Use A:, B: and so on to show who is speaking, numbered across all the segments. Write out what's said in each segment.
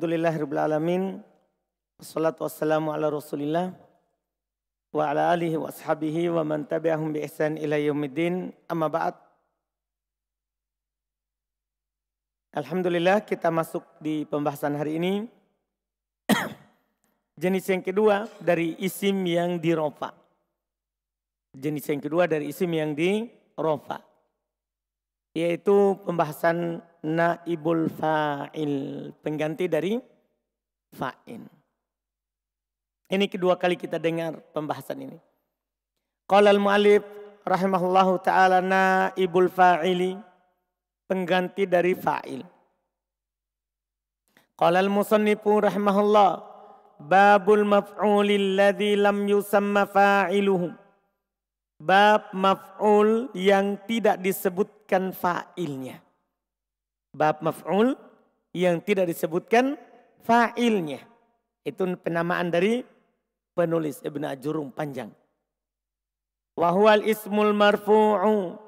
A: Alhamdulillahirrabbilalamin. Assalatu wassalamu ala rasulillah. Wa ala alihi wa ashabihi wa man tabi'ahum bi ihsan ila yaumiddin. Amma ba'd. Alhamdulillah kita masuk di pembahasan hari ini. Jenis yang kedua dari isim yang dirofa. Jenis yang kedua dari isim yang dirofa yaitu pembahasan naibul fa'il, pengganti dari fa'in. Ini kedua kali kita dengar pembahasan ini. Qala al-mu'alif rahimahullahu ta'ala naibul fa'ili, pengganti dari fa'il. Qala al-musannifu rahimahullah babul maf'ulil ladzi lam yusamma fa'iluhum. Bab maf'ul yang tidak disebutkan fa'ilnya. Bab maf'ul yang tidak disebutkan fa'ilnya. Itu penamaan dari penulis Ibn Ajurum panjang. Wahual ismul marfu'u.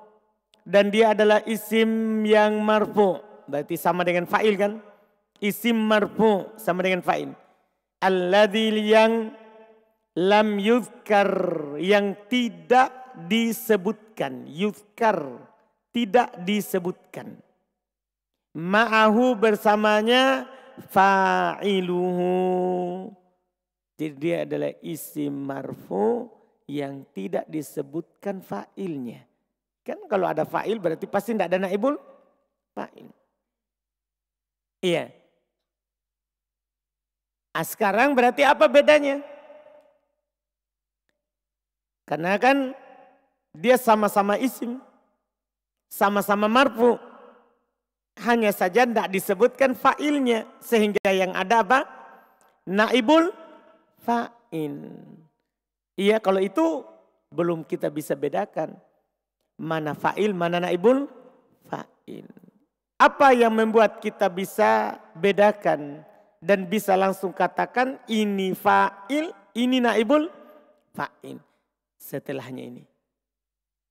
A: Dan dia adalah isim yang marfu. Berarti sama dengan fa'il kan? Isim marfu sama dengan fa'il. Alladhi yang lam yuzkar. Yang tidak disebutkan. Yudhkar tidak disebutkan. Ma'ahu bersamanya fa'iluhu. Jadi dia adalah isi marfu yang tidak disebutkan fa'ilnya. Kan kalau ada fa'il berarti pasti tidak ada naibul fa'il. Iya. Nah, sekarang berarti apa bedanya? Karena kan dia sama-sama isim, sama-sama marfu. Hanya saja tidak disebutkan fa'ilnya. Sehingga yang ada apa? Naibul fa'in. Iya kalau itu belum kita bisa bedakan. Mana fa'il, mana naibul fa'in. Apa yang membuat kita bisa bedakan dan bisa langsung katakan ini fa'il, ini naibul fa'in. Setelahnya ini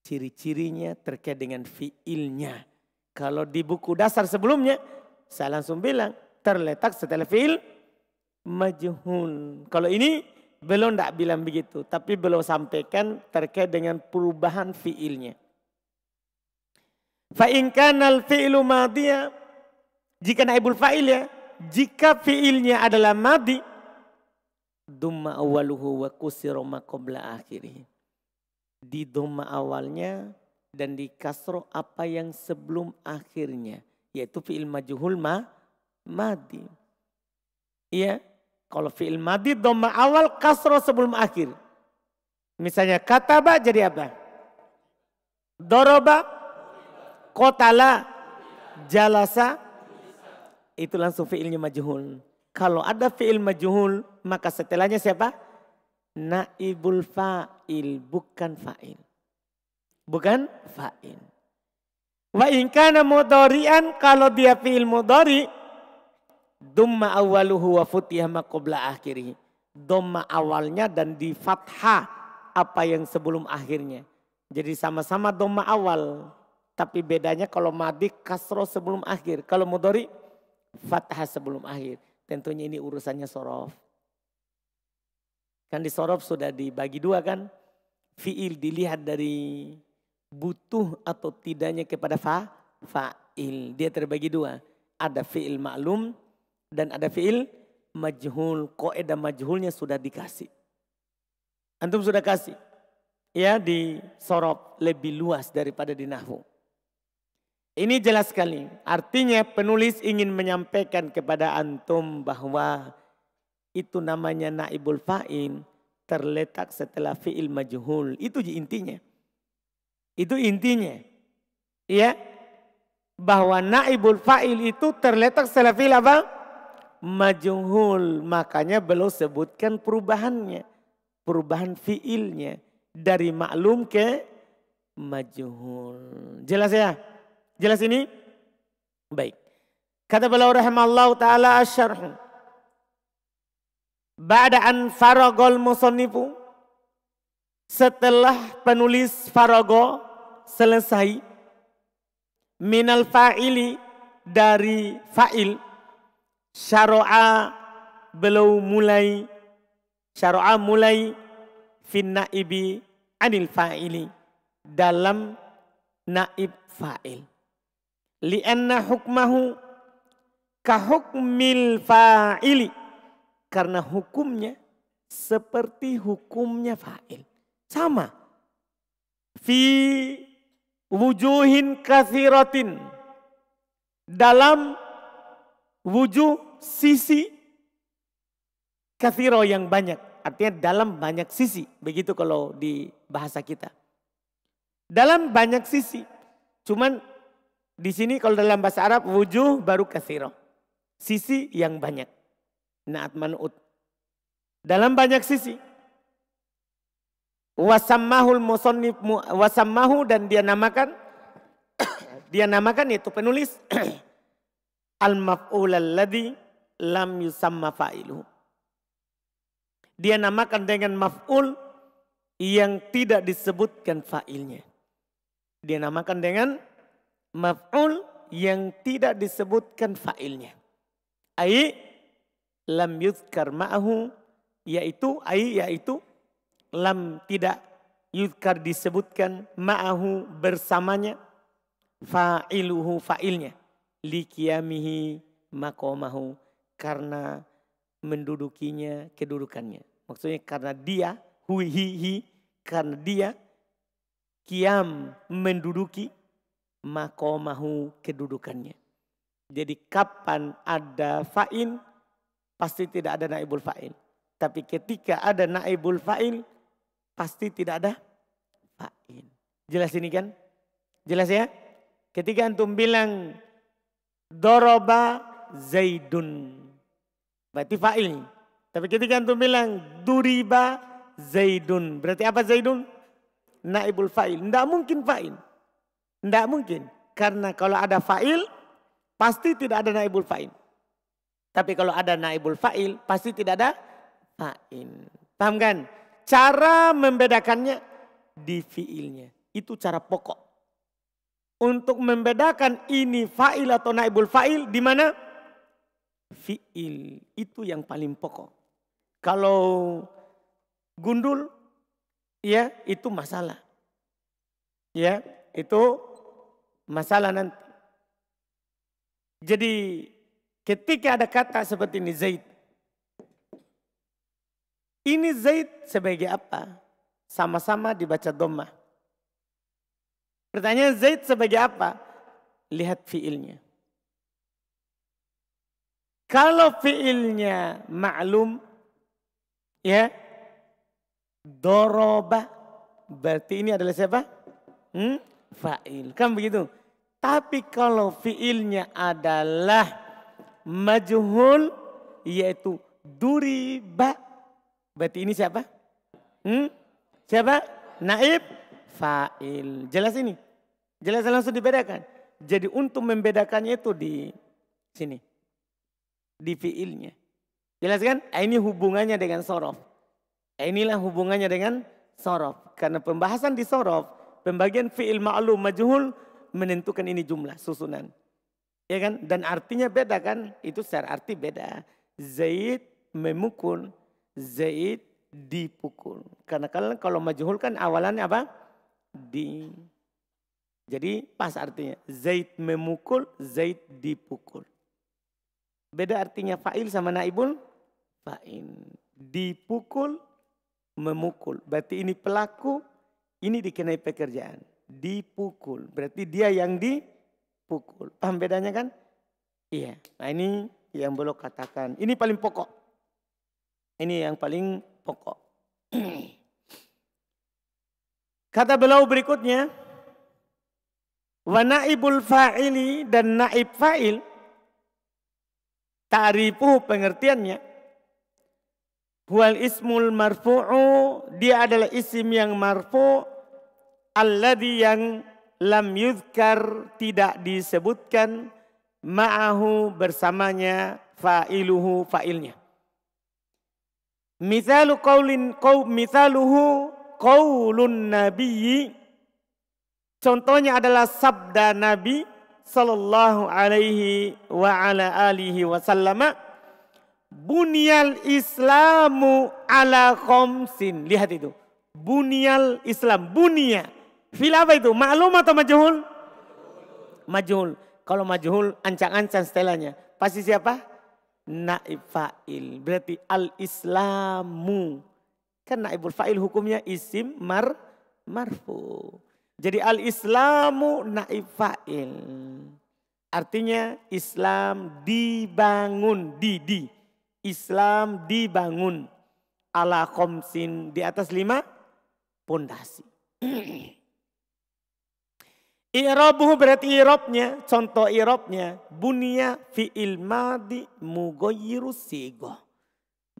A: ciri-cirinya terkait dengan fiilnya. Kalau di buku dasar sebelumnya, saya langsung bilang terletak setelah fiil majhul. Kalau ini belum tidak bilang begitu, tapi belum sampaikan terkait dengan perubahan fiilnya. al fi'ilu madia jika naibul fa'il ya, jika fi'ilnya adalah madi, dumma awaluhu wa kusiru maqabla akhirih di doma awalnya dan di kasro apa yang sebelum akhirnya yaitu fi'il majhul ma madi. Iya, kalau fi'il madi doma awal kasro sebelum akhir. Misalnya kataba jadi apa? Doroba, kotala, jalasa. Itu langsung fi'ilnya majhul. Kalau ada fi'il majhul, maka setelahnya siapa? naibul fa'il bukan fa'il. Bukan fa'il. Wa in kana mudhari'an kalau dia fi'il mudhari dumma awaluhu wa futiha ma qabla akhirih. Dumma awalnya dan di fathah apa yang sebelum akhirnya. Jadi sama-sama dumma awal. Tapi bedanya kalau madi kasro sebelum akhir. Kalau mudhari fathah sebelum akhir. Tentunya ini urusannya sorof. Kan disorof sudah dibagi dua kan. Fi'il dilihat dari butuh atau tidaknya kepada fa, fa'il. Dia terbagi dua. Ada fi'il maklum dan ada fi'il majhul. Koedah majhulnya sudah dikasih. Antum sudah kasih. Ya disorop lebih luas daripada di nahu. Ini jelas sekali. Artinya penulis ingin menyampaikan kepada antum bahwa itu namanya naibul fa'il terletak setelah fi'il majhul. Itu intinya. Itu intinya. Ya. Bahwa naibul fa'il itu terletak setelah fi'il apa? Majhul. Makanya beliau sebutkan perubahannya. Perubahan fi'ilnya. Dari maklum ke majhul. Jelas ya? Jelas ini? Baik. Kata beliau rahimallahu taala As Ba'da an faragol musonnifu. Setelah penulis farago selesai. Minal fa'ili dari fa'il. Syaro'a beliau mulai. Syaro'a mulai finna ibi anil fa'ili. Dalam naib fa'il. Lianna hukmahu kahukmil fa'ili karena hukumnya seperti hukumnya fa'il. Sama. Fi wujuhin kathiratin. Dalam wujuh sisi kathiro yang banyak. Artinya dalam banyak sisi. Begitu kalau di bahasa kita. Dalam banyak sisi. Cuman di sini kalau dalam bahasa Arab wujuh baru kathiro. Sisi yang banyak. Naat manut Dalam banyak sisi. wasamahul musonif wasamahu dan dia namakan dia namakan itu penulis al maf'ul alladhi lam yusamma fa'iluhu. Dia namakan dengan maf'ul yang tidak disebutkan fa'ilnya. Dia namakan dengan maf'ul yang tidak disebutkan fa'ilnya. Ai lam yudkar ma'ahu yaitu ai yaitu lam tidak yudkar disebutkan ma'ahu bersamanya fa'iluhu fa'ilnya likiyamihi maqamahu karena mendudukinya kedudukannya maksudnya karena dia huihihi karena dia kiam menduduki maqamahu kedudukannya jadi kapan ada fa'in pasti tidak ada naibul fa'il. Tapi ketika ada naibul fa'il, pasti tidak ada fa'il. Jelas ini kan? Jelas ya? Ketika antum bilang doroba zaidun. Berarti fa'il. Tapi ketika antum bilang duriba zaidun. Berarti apa zaidun? Naibul fa'il. Tidak mungkin fa'il. Tidak mungkin. Karena kalau ada fa'il, pasti tidak ada naibul fa'il. Tapi kalau ada naibul fa'il, pasti tidak ada ain, Paham kan? Cara membedakannya di fi'ilnya. Itu cara pokok. Untuk membedakan ini fa'il atau naibul fa'il, di mana? Fi'il. Itu yang paling pokok. Kalau gundul, ya itu masalah. Ya, itu masalah nanti. Jadi Ketika ada kata seperti ini Zaid. Ini Zaid sebagai apa? Sama-sama dibaca domah. Pertanyaan Zaid sebagai apa? Lihat fiilnya. Kalau fiilnya maklum, ya, doroba, berarti ini adalah siapa? Hmm? Fa'il. Kan begitu. Tapi kalau fiilnya adalah majhul yaitu duriba. Berarti ini siapa? Hmm? Siapa? Naib fa'il. Jelas ini? Jelas langsung dibedakan. Jadi untuk membedakannya itu di sini. Di fiilnya. Jelas kan? Ah, ini hubungannya dengan sorof. Ah, inilah hubungannya dengan sorof. Karena pembahasan di sorof, pembagian fiil ma'lum majhul menentukan ini jumlah susunan. Ya kan? Dan artinya beda kan? Itu secara arti beda. Zaid memukul, Zaid dipukul. Karena kalau kalau majhul kan awalannya apa? Di. Jadi pas artinya. Zaid memukul, Zaid dipukul. Beda artinya fa'il sama naibul. Fa'il. Dipukul, memukul. Berarti ini pelaku, ini dikenai pekerjaan. Dipukul. Berarti dia yang di pukul. Paham bedanya kan? Iya. Nah ini yang belum katakan. Ini paling pokok. Ini yang paling pokok. Kata beliau berikutnya, wa naibul fa'ili dan naib fa'il Ta'rifu pengertiannya huwal ismul marfu'u dia adalah isim yang marfu' alladhi yang lam yudkar tidak disebutkan ma'ahu bersamanya fa'iluhu fa'ilnya. Misalu qawlin qaw, misaluhu qawlun nabiyyi Contohnya adalah sabda Nabi sallallahu alaihi wa ala alihi wasallama Bunyal Islamu ala khomsin. Lihat itu. Bunyal Islam. Bunyal. Fil apa itu? Maklum atau majhul? Majhul. Kalau majhul, ancang-ancang setelahnya. Pasti siapa? Naib fa'il. Berarti al-islamu. Kan naibul fa'il hukumnya isim mar marfu. Jadi al-islamu naib fa'il. Artinya Islam dibangun. Di, di. Islam dibangun. Ala komsin di atas lima pondasi. Irobuhu berarti irobnya, contoh irobnya. Bunia fi ilmadi mugoyiru sigo.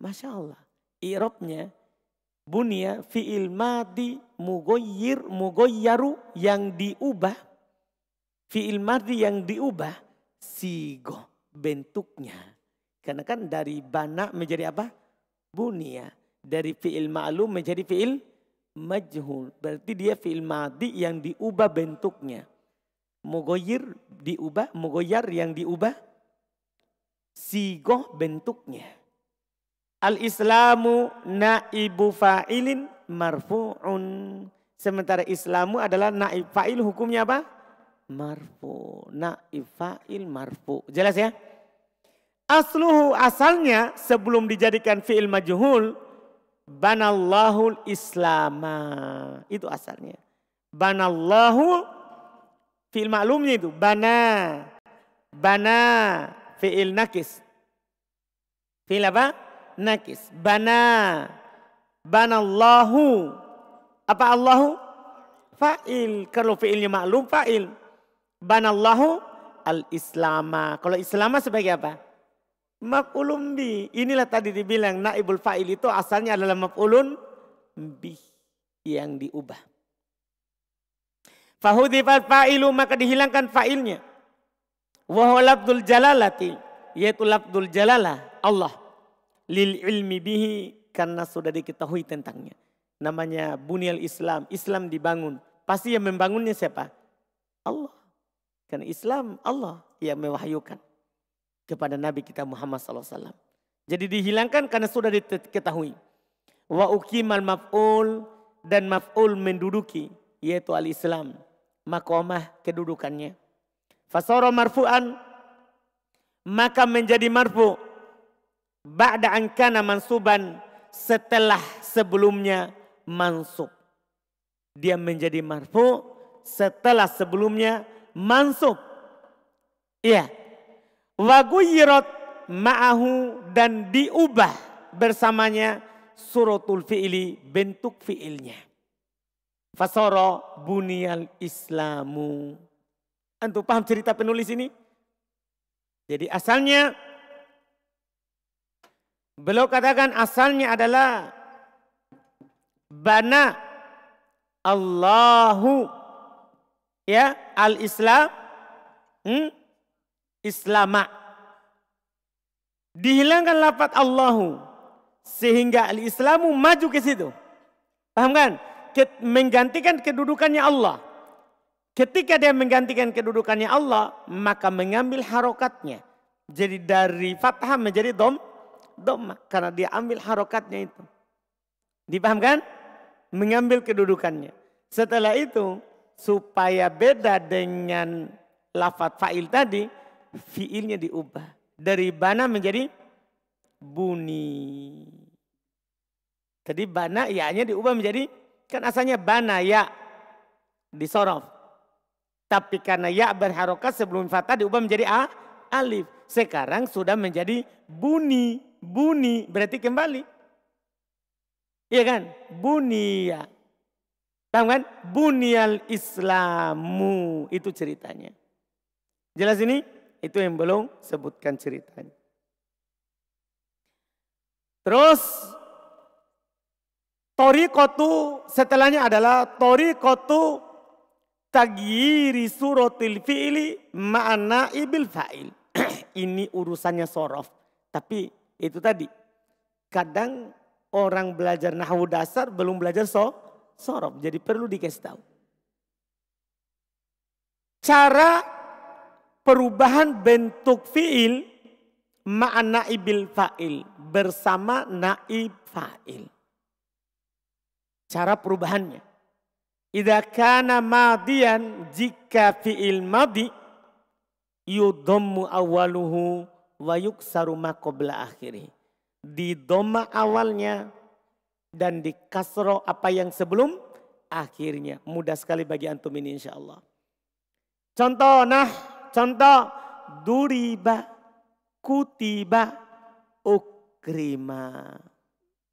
A: Masya Allah. Irobnya bunia fi ilmadi mugoyir mugoyaru yang diubah. fi ilmadi yang diubah sigo bentuknya. Karena kan dari bana menjadi apa? Bunia. Dari fi'il ma'lum menjadi fi'il majhul. Berarti dia fi'il madi yang diubah bentuknya. Mugoyir diubah, mugoyar yang diubah sigoh bentuknya. Al-Islamu naibu fa'ilin marfu'un. Sementara Islamu adalah naib fa'il hukumnya apa? Marfu. Naib fa'il marfu. Jelas ya? Asluhu asalnya sebelum dijadikan fi'il majhul Banallahul Islama. Itu asalnya. Banallahu fi'il maklumnya itu. Bana. Bana fi'il nakis. Fi'il apa? Nakis. Bana. Banallahu. Apa Allahu? Fa'il. Kalau fi'ilnya maklum, fa'il. Banallahu al-islama. Kalau islama sebagai apa? Maf'ulun bi. Inilah tadi dibilang naibul fa'il itu asalnya adalah maf'ulun bi yang diubah. Fahudifat fa'ilu maka dihilangkan fa'ilnya. Wahwa labdul jalalati. Yaitu labdul jalalah Allah. Lil ilmi bihi karena sudah diketahui tentangnya. Namanya bunyal Islam. Islam dibangun. Pasti yang membangunnya siapa? Allah. Karena Islam Allah yang mewahyukan kepada Nabi kita Muhammad SAW. Jadi dihilangkan karena sudah diketahui. Wa ukimal maf'ul dan maf'ul menduduki yaitu al-Islam. Makomah kedudukannya. Fasoro marfu'an maka menjadi marfu. Ba'da angkana mansuban setelah sebelumnya mansub. Dia menjadi marfu setelah sebelumnya mansub. Iya, Waguyirat ma'ahu dan diubah bersamanya suratul fi'ili bentuk fi'ilnya. Fasoro bunyal islamu. Antum paham cerita penulis ini? Jadi asalnya beliau katakan asalnya adalah bana Allahu ya al-Islam hmm? islama. Dihilangkan lafat Allahu sehingga al-islamu maju ke situ. Paham kan? Menggantikan kedudukannya Allah. Ketika dia menggantikan kedudukannya Allah, maka mengambil harokatnya. Jadi dari fathah menjadi dom, dom Karena dia ambil harokatnya itu. Dipahamkan? Mengambil kedudukannya. Setelah itu, supaya beda dengan lafat fa'il tadi, fiilnya diubah. Dari bana menjadi buni. Tadi bana ya-nya diubah menjadi kan asalnya bana ya disorof. Tapi karena ya berharokat sebelum fathah diubah menjadi a, alif. Sekarang sudah menjadi buni, buni berarti kembali. Iya kan? Bunia. Ya. Paham kan? Bunial Islamu itu ceritanya. Jelas ini? itu yang belum sebutkan ceritanya. Terus Torikotu setelahnya adalah Torikotu tagiri surotil fi'li ma'ana ibil fa'il. Ini urusannya sorof. Tapi itu tadi. Kadang orang belajar nahwu dasar belum belajar so, sorof. Jadi perlu dikasih tahu. Cara perubahan bentuk fiil ma'ana ibil fa'il bersama naib fa'il. Cara perubahannya. Idza kana madian jika fi'il madi yudhammu awaluhu wa yuksaru ma qabla akhirih. Di doma awalnya dan di kasro apa yang sebelum akhirnya. Mudah sekali bagi antum ini insya Allah. Contoh nah Contoh, duriba, kutiba, ukrima.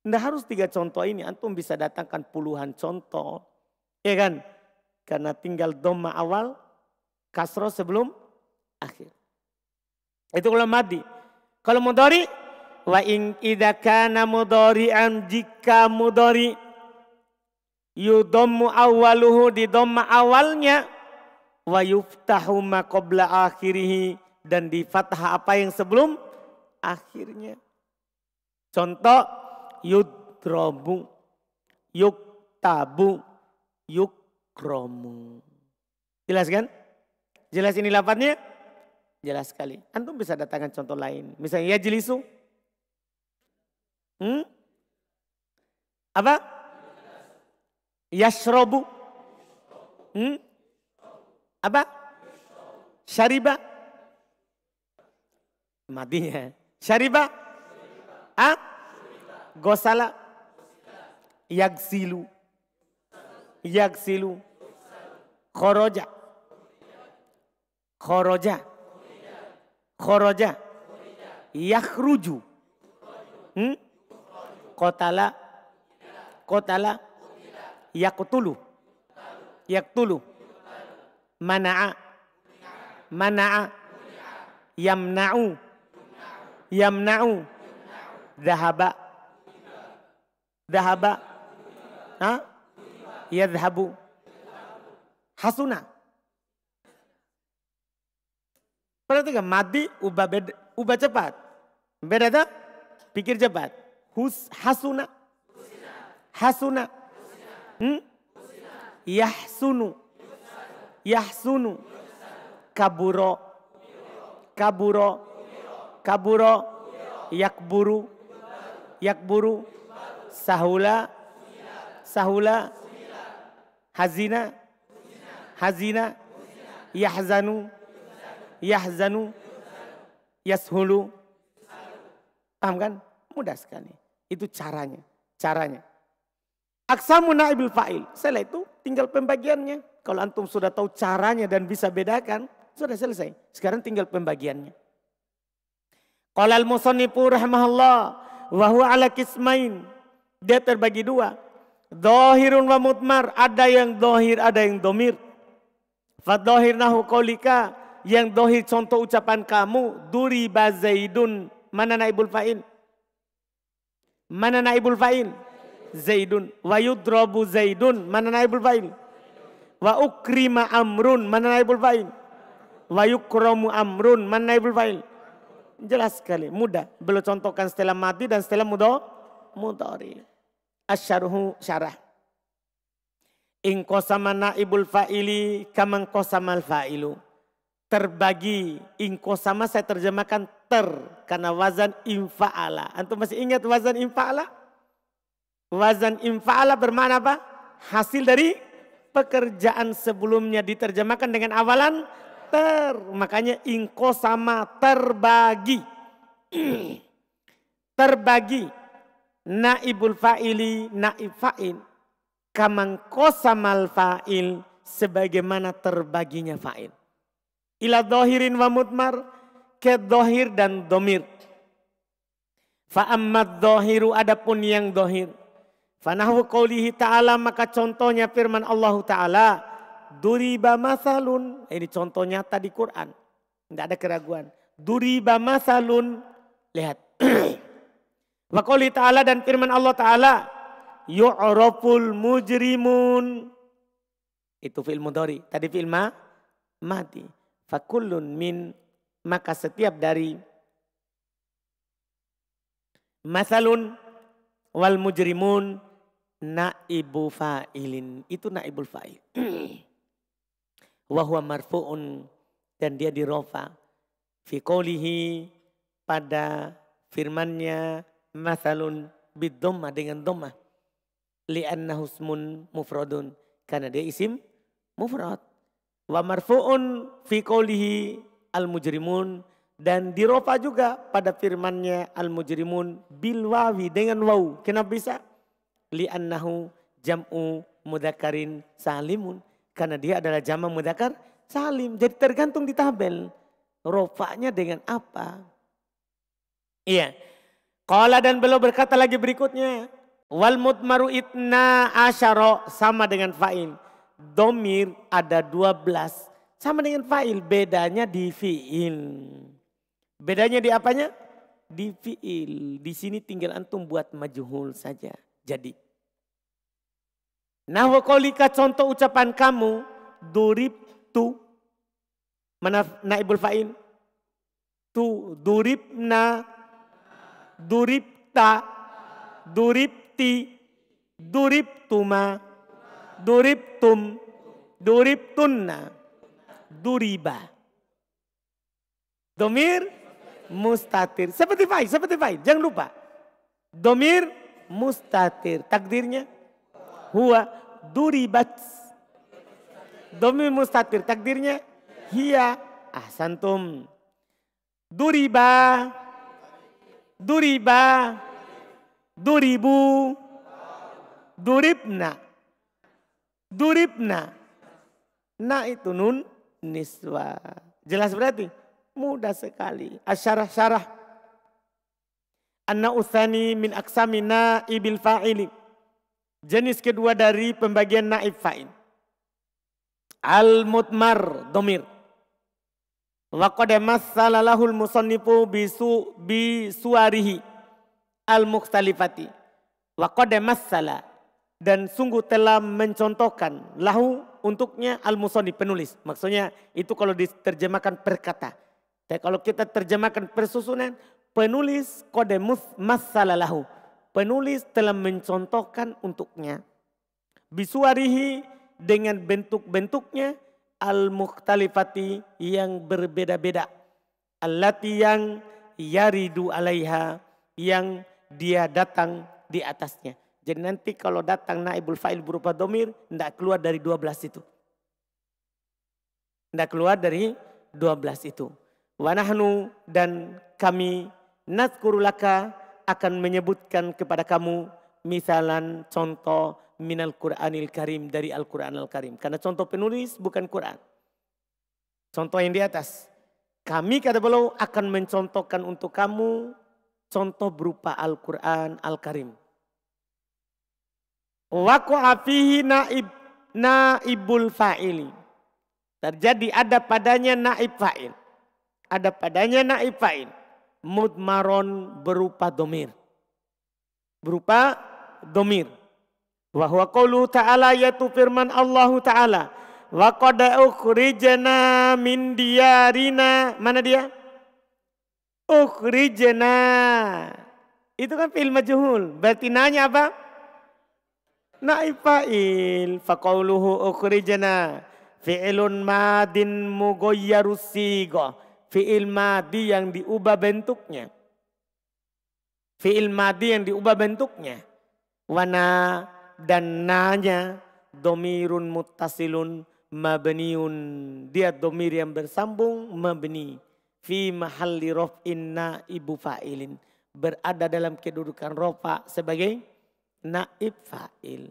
A: Nah harus tiga contoh ini. Antum bisa datangkan puluhan contoh. Ya kan? Karena tinggal doma awal, kasro sebelum akhir. Itu kalau mati. Kalau mudori, wa in idakana an jika mudori yudomu awaluhu di doma awalnya wa yuftahu ma qabla akhirih dan di fathah apa yang sebelum akhirnya. Contoh yudrobu, yuktabu, yukromu. Jelas kan? Jelas ini lafadznya? Jelas sekali. Antum bisa datangkan contoh lain. Misalnya ya jelisu. Hmm? Apa? Yasrobu. Hmm? apa? Syariba. Madinya. Syariba. Ah? Gosala. Yagsilu. Yagsilu. Khoroja. Khoroja. Khoroja. Yakhruju. Hmm? Kotala. Kotala. Yakutulu. Yaktulu. Yaktulu mana'a mana'a yamna'u yamna'u dahaba dahaba ha yadhhabu hasuna perhatikan mati ubah beda, ubah cepat beda tak pikir cepat hus hasuna hasuna hmm? yahsunu yahsunu kaburo kaburo kaburo yakburu yakburu sahula sahula hazina hazina yahzanu yahzanu yashulu paham kan mudah sekali itu caranya caranya Aksamu naibil fa'il. Setelah itu tinggal pembagiannya. Kalau antum sudah tahu caranya dan bisa bedakan, sudah selesai. Sekarang tinggal pembagiannya. Qalal al-musannifu rahmahullah wa huwa ala kismain. Dia terbagi dua. Dohirun wa mutmar. Ada yang dohir, ada yang domir. Fadohir nahu kolika. Yang dohir contoh ucapan kamu. Duri bazaidun. Mana naibul fa'il? Mana naibul fa'il? Zaidun. Wa yudrabu Zaidun. Mana naibul fa'il? Wa ukrima amrun. Mana naibul fa'il? Wa yukramu amrun. Mana naibul fa'il? Jelas sekali. Mudah. Beliau contohkan setelah mati dan setelah mudah. Mudori. Asyarhu syarah. In kosama naibul fa'ili kamang kosamal fa'ilu. Terbagi. In kosama saya terjemahkan ter. Karena wazan infa'ala. Antum masih ingat wazan infa'ala? Wazan infa'ala bermakna apa? Hasil dari pekerjaan sebelumnya diterjemahkan dengan awalan ter. Makanya ingko sama terbagi. terbagi. Naibul fa'ili naib fa'il. Kamang sama fa'il sebagaimana terbaginya fa'il. Ila dohirin wa mutmar ke dohir dan domir. Fa'ammad dohiru adapun yang dohir. Fanahu qawlihi ta'ala maka contohnya firman Allah ta'ala. Duriba masalun. Ini contoh nyata di Quran. Tidak ada keraguan. Duriba masalun. Lihat. Wa qawli ta'ala dan firman Allah ta'ala. Yu'raful mujrimun. Itu fi'il mudhari. Tadi fi'il ma, mati. Fakullun min. Maka setiap dari masalun wal mujrimun naibu fa'ilin. Itu naibul fa'il. Wahuwa marfu'un dan dia dirofa. Fi qawlihi pada firmannya masalun bidomah dengan domah. Li'anna husmun mufrodun. Karena dia isim mufrad. Wa marfu'un fi qawlihi al-mujrimun. Dan dirofa juga pada firmannya al-mujrimun bil wawi dengan waw. Kenapa bisa? li'annahu jam'u mudakarin salimun. Karena dia adalah jama mudakar salim. Jadi tergantung di tabel. Rofaknya dengan apa? Iya. kola dan beliau berkata lagi berikutnya. Wal mutmaru itna asyara sama dengan fa'in Domir ada dua belas. Sama dengan fa'il. Bedanya di fi'il. Bedanya di apanya? Di fi'il. Di sini tinggal antum buat majuhul saja jadi. Nah wakolika contoh ucapan kamu durib tu mana naibul fa'il tu durib tuma durib tum durib tunna duriba domir mustatir seperti fa'il seperti fa'il jangan lupa domir mustatir. Takdirnya huwa duribat. Domi mustatir. Takdirnya hiya ahsantum. Duriba. Duriba. Duribu. Duribna. Duribna. na itu nun niswa. Jelas berarti? Mudah sekali. Asyarah-syarah anna uthani min aksami naibil fa'ili. Jenis kedua dari pembagian naib fa'il. Al-mutmar domir. Wa qad massalalahul musannifu bisu bisuarihi al-mukhtalifati. Wa masala dan sungguh telah mencontohkan lahu untuknya al-musannif penulis. Maksudnya itu kalau diterjemahkan perkata Tapi kalau kita terjemahkan persusunan Penulis kode masalalahu. Penulis telah mencontohkan untuknya. Bisuarihi dengan bentuk-bentuknya al-mukhtalifati yang berbeda-beda. Allati yang yaridu alaiha yang dia datang di atasnya. Jadi nanti kalau datang naibul fa'il berupa domir, tidak keluar dari 12 itu. Tidak keluar dari 12 itu. Wanahnu dan kami Nazkurulaka akan menyebutkan kepada kamu misalan contoh minal Qur'anil Karim dari Al-Quran Al-Karim. Karena contoh penulis bukan Quran. Contoh yang di atas. Kami kata beliau akan mencontohkan untuk kamu contoh berupa Al-Quran Al-Karim. afihi naib naibul fa'ili. Terjadi ada padanya naib fa'il. Ada padanya naib fa'il mudmaron berupa domir. Berupa domir. Wahwa qawlu ta'ala yaitu firman Allah ta'ala. Wa qada ukhrijana min diyarina. Mana dia? Ukhrijana. Itu kan fi'il majhul. nanya apa? Naib fa'il. Faqawluhu ukhrijana. Fi'ilun madin mugoyyarus fiil madi yang diubah bentuknya. Fiil madi yang diubah bentuknya. Wana dan nanya domirun mutasilun mabniun. Dia domir yang bersambung mabni. Fi mahalli rof'in ibu fa'ilin. Berada dalam kedudukan rofa sebagai naib fa'il.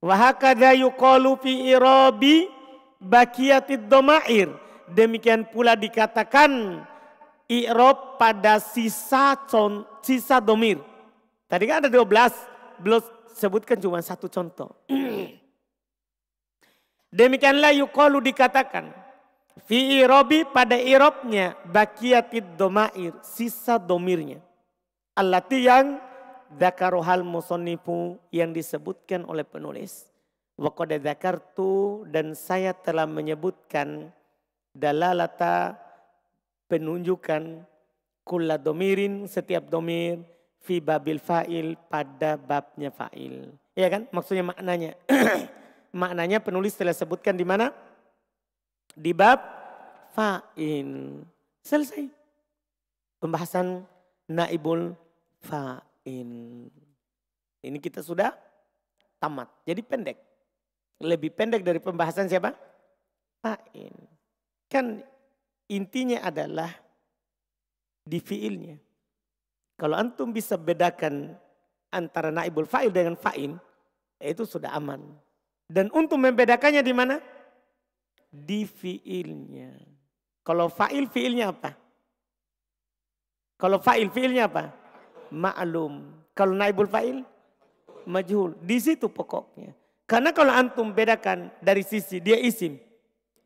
A: Wahakada yuqalu fi irabi bakiyatid domair Demikian pula dikatakan i'rob pada sisa con, sisa domir. Tadi kan ada 12, belum sebutkan cuma satu contoh. Demikianlah yukolu dikatakan. Fi irobi pada irobnya bakiyatid domair, sisa domirnya. Allati yang dakarohal musonifu yang disebutkan oleh penulis. wakode qad dan saya telah menyebutkan dalalata penunjukan kulla domirin setiap domir fi babil fa'il pada babnya fa'il. Iya kan? Maksudnya maknanya. maknanya penulis telah sebutkan di mana? Di bab fa'il. Selesai. Pembahasan naibul fa'il. Ini kita sudah tamat. Jadi pendek. Lebih pendek dari pembahasan siapa? Fa'il. Kan intinya adalah di fiilnya. Kalau antum bisa bedakan antara naibul fa'il dengan fa'il, itu sudah aman. Dan untuk membedakannya di mana? Di fiilnya. Kalau fa'il, fiilnya apa? Kalau fa'il, fiilnya apa? Ma'lum. Kalau naibul fa'il? Majhul. Di situ pokoknya. Karena kalau antum bedakan dari sisi dia isim,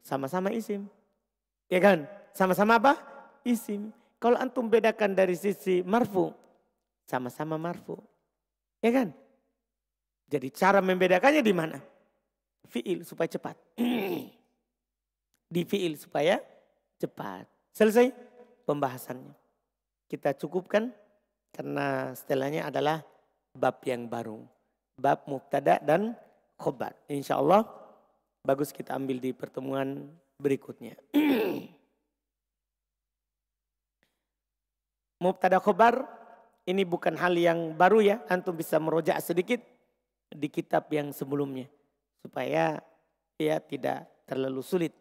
A: sama-sama isim. Ya kan? Sama-sama apa? Isim. Kalau antum bedakan dari sisi marfu, sama-sama marfu. Ya kan? Jadi cara membedakannya di mana? Fiil supaya cepat. di fiil supaya cepat. Selesai pembahasannya. Kita cukupkan karena setelahnya adalah bab yang baru. Bab mubtada dan khobar. Insya Allah bagus kita ambil di pertemuan berikutnya. Mubtada khobar ini bukan hal yang baru ya. Antum bisa merojak sedikit di kitab yang sebelumnya. Supaya ya tidak terlalu sulit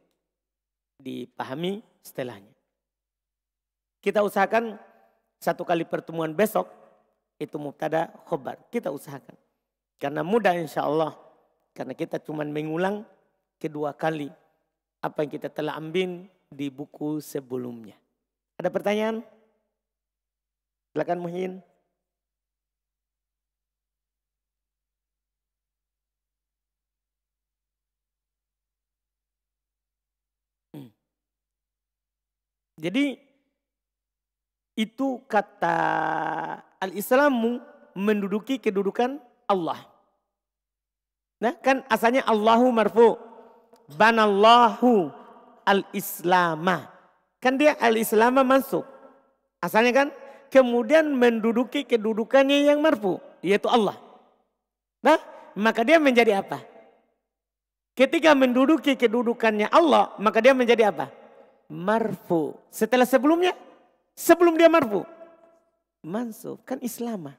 A: dipahami setelahnya. Kita usahakan satu kali pertemuan besok itu mubtada khobar. Kita usahakan. Karena mudah insya Allah. Karena kita cuma mengulang kedua kali apa yang kita telah ambil di buku sebelumnya. Ada pertanyaan? Silakan Muhyin. Hmm. Jadi itu kata al-Islamu menduduki kedudukan Allah. Nah, kan asalnya Allahu marfu banallahu al-islama. Kan dia al-islama masuk. Asalnya kan kemudian menduduki kedudukannya yang marfu yaitu Allah. Nah, maka dia menjadi apa? Ketika menduduki kedudukannya Allah, maka dia menjadi apa? Marfu. Setelah sebelumnya, sebelum dia marfu, mansub kan Islamah.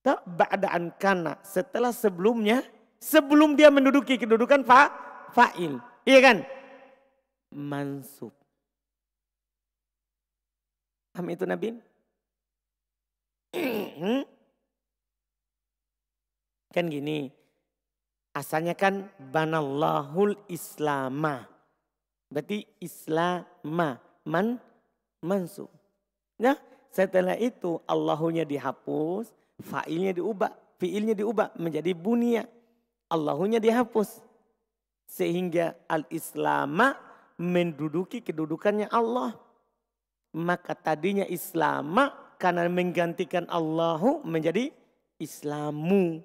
A: Tak ba'daan kana setelah sebelumnya, sebelum dia menduduki kedudukan fa fa'il. Iya kan? Mansub. Paham itu Nabi? Hmm? kan gini. Asalnya kan banallahul islama. Berarti islama. Man mansub. Nah setelah itu Allahunya dihapus. Fa'ilnya diubah. Fi'ilnya diubah menjadi bunia. Allahunya dihapus. Sehingga al-islama menduduki kedudukannya Allah. Maka tadinya islama karena menggantikan Allahu menjadi islamu.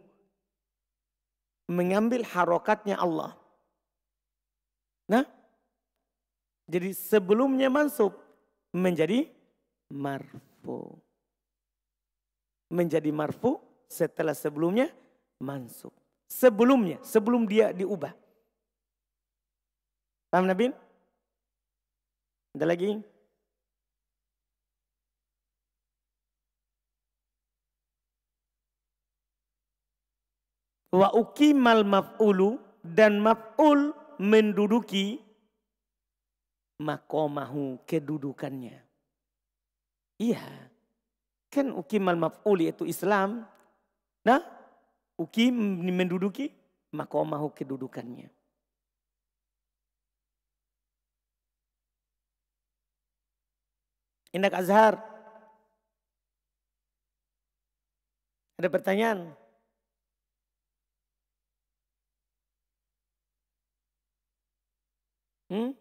A: Mengambil harokatnya Allah. Nah, jadi sebelumnya mansub menjadi marfu. Menjadi marfu setelah sebelumnya mansub. Sebelumnya, sebelum dia diubah. Paham Nabil? Ada lagi? Wa ukimal maf'ulu dan maf'ul menduduki makomahu kedudukannya. Iya. Kan ukimal maf'ul itu Islam. Nah, ukim menduduki makomahu kedudukannya. Indak Azhar. Ada pertanyaan? Hmm?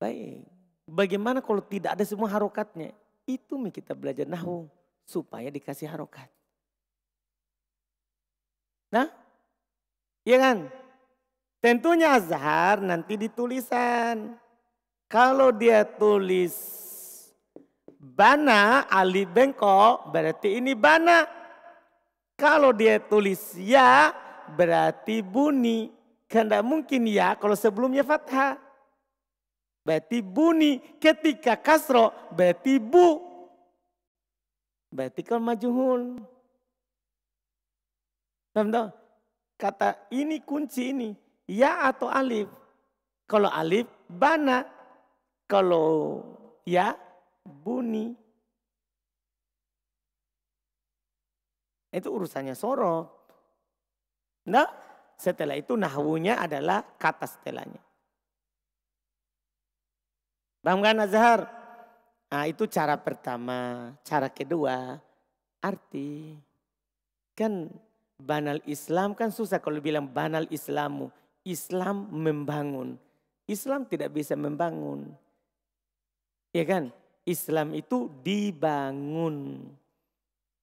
A: Baik. Bagaimana kalau tidak ada semua harokatnya? Itu kita belajar nahu supaya dikasih harokat. Nah, iya kan? Tentunya azhar nanti ditulisan. Kalau dia tulis bana alif bengkok berarti ini bana. Kalau dia tulis ya berarti buni. Karena mungkin ya kalau sebelumnya fathah. Berarti buni. ketika kasro berarti bu. Berarti kalau majuhul. Kata ini kunci ini. Ya atau alif. Kalau alif bana kalau ya bunyi Itu urusannya sorot, Nah, setelah itu nahwunya adalah kata setelahnya. Paham kan Azhar? Nah, itu cara pertama. Cara kedua, arti. Kan banal Islam kan susah kalau bilang banal Islamu. Islam membangun. Islam tidak bisa membangun. Ya kan? Islam itu dibangun.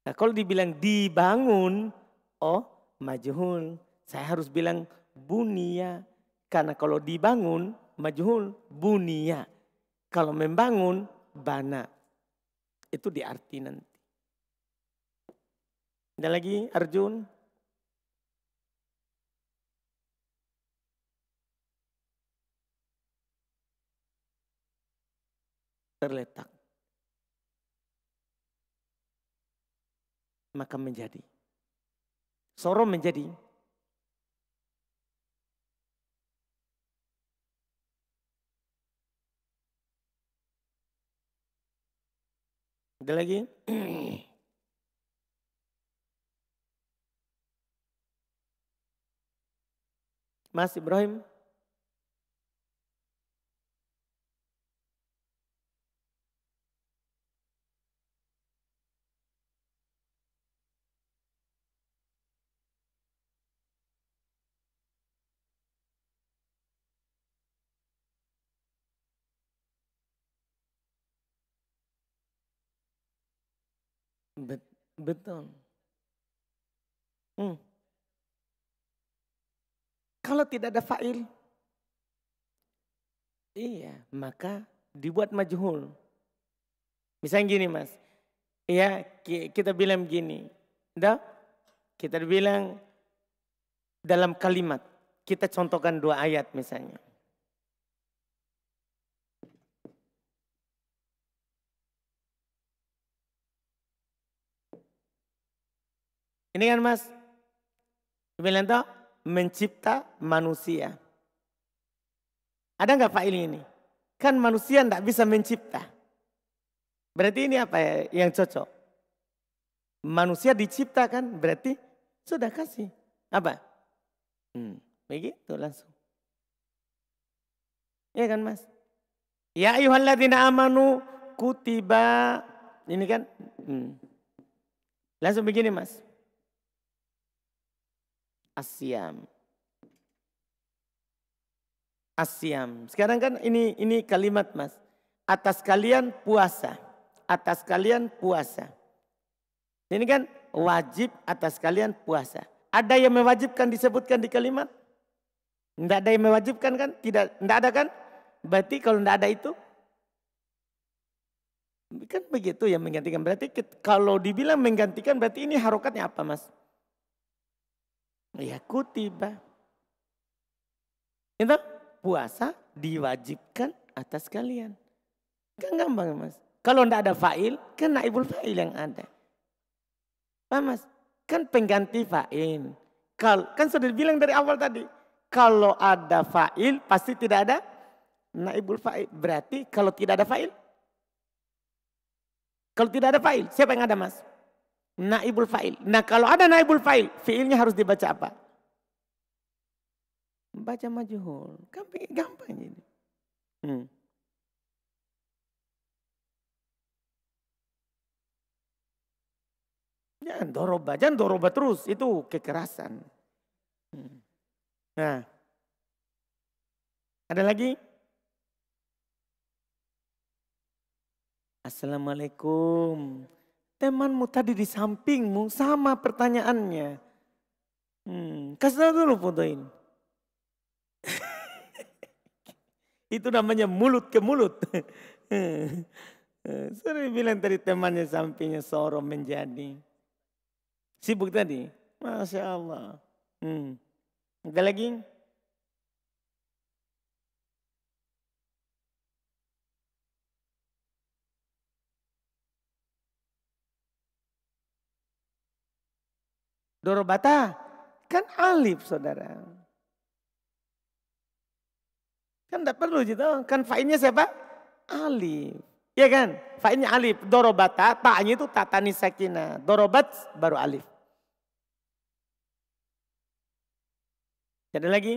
A: Nah, kalau dibilang dibangun, oh majhul. Saya harus bilang bunia. Karena kalau dibangun, majhul, bunia. Kalau membangun, bana. Itu diarti nanti. Ada lagi Arjun? terletak. Maka menjadi. Sorong menjadi. Ada lagi? Mas Ibrahim. Bet betul. Hmm. Kalau tidak ada fa'il, iya, maka dibuat majhul. Misalnya gini mas, iya kita bilang gini, dah kita bilang dalam kalimat, kita contohkan dua ayat misalnya. Ini kan mas, bilang itu mencipta manusia. Ada nggak fail ini? Kan manusia tidak bisa mencipta. Berarti ini apa ya yang cocok? Manusia diciptakan berarti sudah kasih. Apa? Hmm, begitu langsung. Iya kan mas? Ya ayuhalladzina amanu kutiba. Ini kan. Hmm. Langsung begini mas asyam. Asyam. Sekarang kan ini ini kalimat Mas. Atas kalian puasa. Atas kalian puasa. Ini kan wajib atas kalian puasa. Ada yang mewajibkan disebutkan di kalimat? Tidak ada yang mewajibkan kan? Tidak, tidak ada kan? Berarti kalau tidak ada itu? Kan begitu yang menggantikan. Berarti kalau dibilang menggantikan berarti ini harokatnya apa mas? Ya kutiba. Itu puasa diwajibkan atas kalian. Kan gampang mas. Kalau tidak ada fa'il, kan naibul fa'il yang ada. Paham mas? Kan pengganti fa'il. Kan sudah dibilang dari awal tadi. Kalau ada fa'il, pasti tidak ada naibul fa'il. Berarti kalau tidak ada fa'il, kalau tidak ada fa'il, siapa yang ada mas? Naibul fa'il. Nah kalau ada naibul fa'il, fi'ilnya harus dibaca apa? Baca majuhul. Gampang, gampang ini. Hmm. Jangan doroba, jangan doroba terus. Itu kekerasan. Hmm. Nah, ada lagi? Assalamualaikum. Temanmu tadi di sampingmu sama pertanyaannya. Hmm, kasih tahu dulu foto ini. Itu namanya mulut ke mulut. Sering bilang tadi temannya sampingnya soro menjadi. Sibuk tadi. Masya Allah. Hmm. Ada lagi? Dorobata kan alif saudara. Kan tidak perlu gitu. Kan fainnya siapa? Alif. Iya kan? Fainnya alif. Dorobata, ta'nya itu tatani sakina. Dorobat baru alif. Jadi lagi.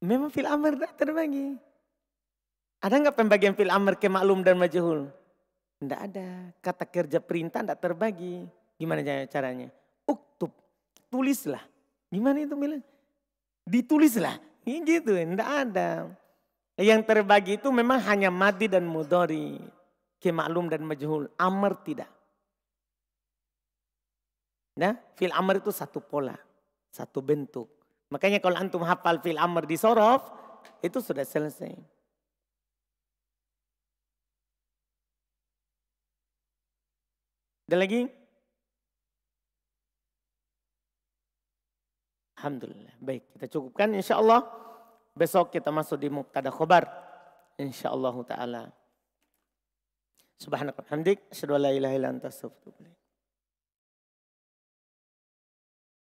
A: Memang fil amr tidak terbagi. Ada nggak pembagian fil amr ke maklum dan majhul? Tidak ada. Kata kerja perintah tidak terbagi. Gimana caranya? Uktub. Tulislah. Gimana itu bilang? Ditulislah. Ini Gitu, tidak ada. Yang terbagi itu memang hanya madi dan mudori. Ke maklum dan majhul. Amr tidak. Nah, fil amr itu satu pola, satu bentuk. Makanya kalau antum hafal fil amr di sorof, itu sudah selesai. Ada lagi? Alhamdulillah. Baik, kita cukupkan insya Allah. Besok kita masuk di mubtada khobar. Insya Allah ta'ala. Subhanakallahumdik. Asyadu la ilaha anta